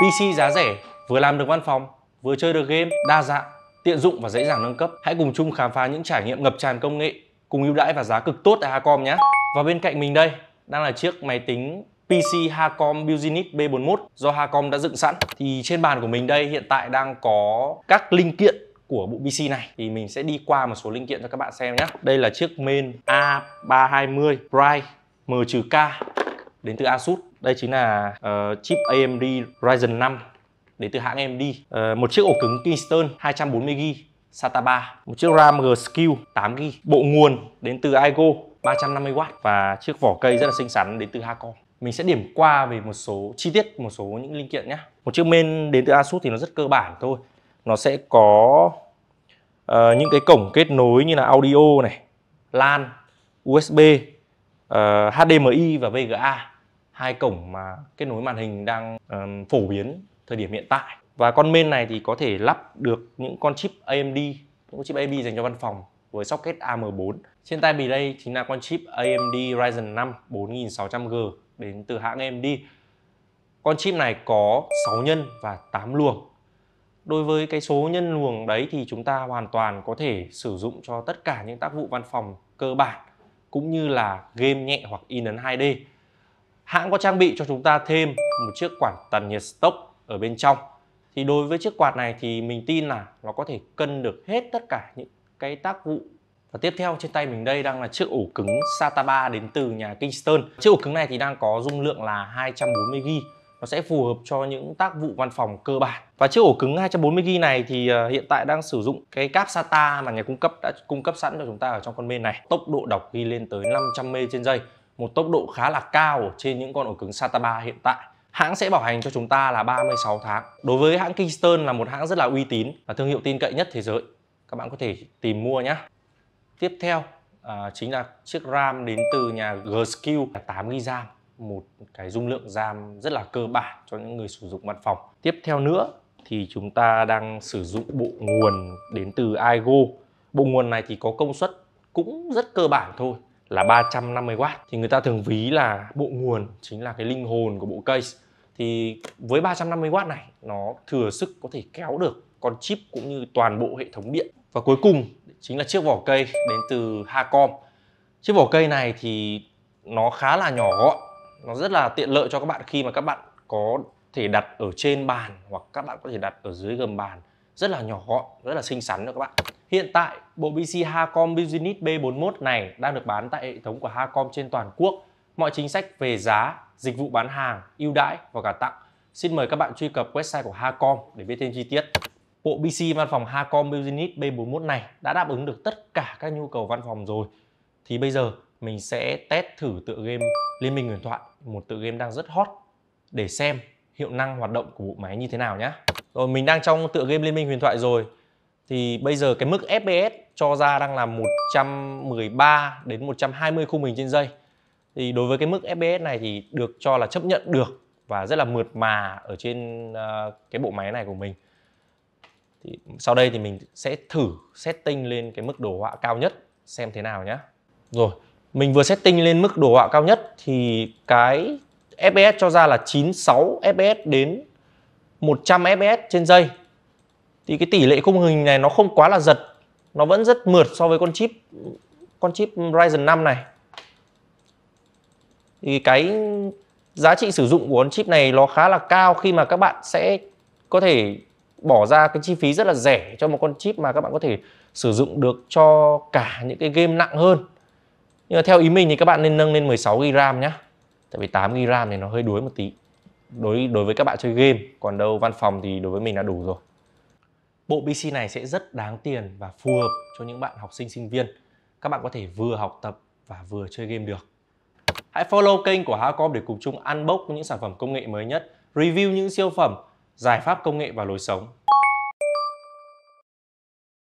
PC giá rẻ, vừa làm được văn phòng, vừa chơi được game, đa dạng, tiện dụng và dễ dàng nâng cấp. Hãy cùng chung khám phá những trải nghiệm ngập tràn công nghệ, cùng ưu đãi và giá cực tốt tại Hacom nhé. Và bên cạnh mình đây đang là chiếc máy tính PC Hacom Business B41 do Hacom đã dựng sẵn. Thì trên bàn của mình đây hiện tại đang có các linh kiện của bộ PC này thì mình sẽ đi qua một số linh kiện cho các bạn xem nhé. Đây là chiếc main A320 Bright M-K đến từ Asus đây chính là uh, chip AMD Ryzen 5 đến từ hãng AMD. Uh, ờ, một chiếc ổ cứng Kingston 240GB SATA 3, một chiếc RAM G-Skill 8GB, bộ nguồn đến từ Igo 350W và chiếc vỏ cây rất là xinh xắn đến từ Hakon. Mình sẽ điểm qua về một số chi tiết một số những linh kiện nhé. Một chiếc main đến từ Asus thì nó rất cơ bản thôi. Nó sẽ có uh, những cái cổng kết nối như là audio này, LAN, USB, uh, HDMI và VGA hai cổng mà kết nối màn hình đang um, phổ biến thời điểm hiện tại và con main này thì có thể lắp được những con chip AMD những con chip AMD dành cho văn phòng với socket AM4 trên tay mình đây chính là con chip AMD Ryzen 5 4600G đến từ hãng AMD con chip này có 6 nhân và 8 luồng đối với cái số nhân luồng đấy thì chúng ta hoàn toàn có thể sử dụng cho tất cả những tác vụ văn phòng cơ bản cũng như là game nhẹ hoặc in ấn 2D hãng có trang bị cho chúng ta thêm một chiếc quạt tản nhiệt stock ở bên trong thì đối với chiếc quạt này thì mình tin là nó có thể cân được hết tất cả những cái tác vụ và tiếp theo trên tay mình đây đang là chiếc ổ cứng SATA 3 đến từ nhà Kingston chiếc ổ cứng này thì đang có dung lượng là 240GB nó sẽ phù hợp cho những tác vụ văn phòng cơ bản và chiếc ổ cứng 240GB này thì ờ, hiện tại đang sử dụng cái cáp SATA mà nhà cung cấp đã cung cấp sẵn cho chúng ta ở trong con bên này tốc độ đọc ghi lên tới 500 mê trên giây một tốc độ khá là cao trên những con ổ cứng SATA 3 hiện tại hãng sẽ bảo hành cho chúng ta là 36 tháng. Đối với hãng Kingston là một hãng rất là uy tín và thương hiệu tin cậy nhất thế giới. Các bạn có thể tìm mua nhé. Tiếp theo à, chính là chiếc RAM đến từ nhà G-Skill 8GB RAM, một cái dung lượng RAM rất là cơ bản cho những người sử dụng văn phòng. Tiếp theo nữa thì chúng ta đang sử dụng bộ nguồn đến từ Igo. Bộ nguồn này thì có công suất cũng rất cơ bản thôi, là 350W thì người ta thường ví là bộ nguồn chính là cái linh hồn của bộ case thì với 350W này nó thừa sức có thể kéo được con chip cũng như toàn bộ hệ thống điện và cuối cùng chính là chiếc vỏ cây đến từ Hacom chiếc vỏ cây này thì nó khá là nhỏ gọn nó rất là tiện lợi cho các bạn khi mà các bạn có thể đặt ở trên bàn hoặc các bạn có thể đặt ở dưới gầm bàn rất là nhỏ gọn, rất là xinh xắn nữa các bạn hiện tại bộ PC Hacom Business B41 này đang được bán tại hệ thống của Hacom trên toàn quốc mọi chính sách về giá dịch vụ bán hàng ưu đãi và cả tặng xin mời các bạn truy cập website của Hacom để biết thêm chi tiết bộ PC văn phòng Hacom Business B41 này đã đáp ứng được tất cả các nhu cầu văn phòng rồi thì bây giờ mình sẽ test thử tựa game Liên minh huyền thoại một tựa game đang rất hot để xem hiệu năng hoạt động của bộ máy như thế nào nhé rồi mình đang trong tựa game liên minh huyền thoại rồi thì bây giờ cái mức fps cho ra đang là 113 đến 120 khung hình trên giây thì đối với cái mức fps này thì được cho là chấp nhận được và rất là mượt mà ở trên ờ, cái bộ máy này của mình thì sau đây thì mình sẽ thử setting lên cái mức đồ họa cao nhất xem thế nào nhé rồi mình vừa setting lên mức đồ họa cao nhất thì cái fps cho ra là 96 fps đến 100 fps trên giây thì cái tỷ lệ khung hình này nó không quá là giật nó vẫn rất mượt so với con chip con chip Ryzen 5 này thì cái giá trị sử dụng của con chip này nó khá là cao khi mà các bạn sẽ có thể bỏ ra cái chi phí rất là rẻ cho một con chip mà các bạn có thể sử dụng được cho cả những cái game nặng hơn nhưng mà theo ý mình thì các bạn nên nâng lên 16GB RAM nhé Tại vì 8GB RAM thì nó hơi đuối một tí đối đối với các bạn chơi game còn đâu văn phòng thì đối với mình là đủ rồi bộ pc này sẽ rất đáng tiền và phù hợp cho những bạn học sinh sinh viên các bạn có thể vừa học tập và vừa chơi game được hãy follow kênh của Hacom để cùng chung unbox những sản phẩm công nghệ mới nhất review những siêu phẩm giải pháp công nghệ và lối sống